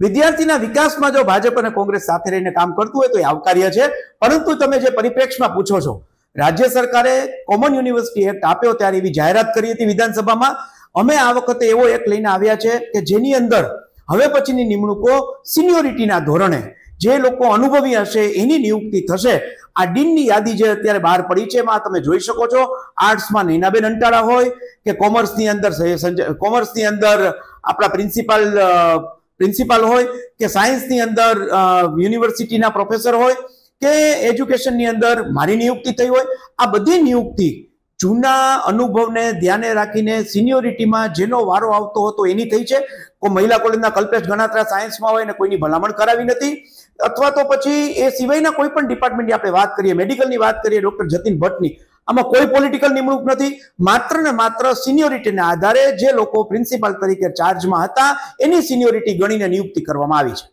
વિદ્યાર્થીના વિકાસમાં જો ભાજપ અને કોંગ્રેસ સાથે રહીને કામ કરતું હોય તો એ આવકાર્ય છે પરંતુ તમે જે પરિપ્રેક્ષમાં પૂછો છો રાજ્ય સરકારે કોમન યુનિવર્સિટી એક્ટ આપ્યો ત્યારે એવી જાહેરાત કરી હતી વિધાનસભામાં અમે આ વખતે એવો એક લઈને આવ્યા છે કે જેની અંદર હવે પછીની નિમણૂકો સિનિયોરિટીના ધોરણે જે લોકો અનુભવી હશે એની નિયુક્તિ થશે આ ડીનની યાદી જે અત્યારે બહાર પડી છે એમાં તમે જોઈ શકો છો આર્ટ્સમાં નૈનાબેન અંટાળા હોય કે કોમર્સની અંદર કોમર્સની અંદર આપણા પ્રિન્સિપાલ પ્રિન્સિપાલ હોય કે સાયન્સની અંદર યુનિવર્સિટીના પ્રોફેસર હોય કે એજ્યુકેશનની અંદર મારી નિયુક્તિ થઈ હોય આ બધી નિયુક્તિ જૂના અનુભવને ધ્યાને રાખીને સિનિયોરિટીમાં જેનો વારો આવતો હતો એની થઈ છે કોઈ મહિલા કોલેજના કલ્પેશ ગણાત્રા સાયન્સમાં હોય અને કોઈની ભલામણ કરાવી નથી અથવા તો પછી એ સિવાયના કોઈ પણ ડિપાર્ટમેન્ટની આપણે વાત કરીએ મેડિકલની વાત કરીએ ડૉક્ટર જતીન ભટ્ટની આમાં કોઈ પોલિટિકલ નિમણૂક નથી માત્ર ને માત્ર સિનિયોરિટીના આધારે જે લોકો પ્રિન્સિપાલ તરીકે ચાર્જમાં હતા એની સિનિયોરિટી ગણીને નિયુક્તિ કરવામાં આવી છે